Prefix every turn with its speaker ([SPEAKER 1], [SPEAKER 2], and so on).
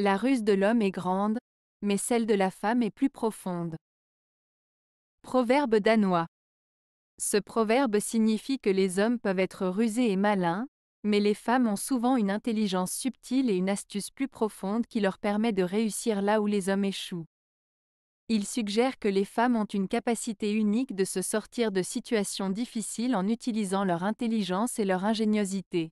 [SPEAKER 1] La ruse de l'homme est grande, mais celle de la femme est plus profonde. Proverbe danois. Ce proverbe signifie que les hommes peuvent être rusés et malins, mais les femmes ont souvent une intelligence subtile et une astuce plus profonde qui leur permet de réussir là où les hommes échouent. Il suggère que les femmes ont une capacité unique de se sortir de situations difficiles en utilisant leur intelligence et leur ingéniosité.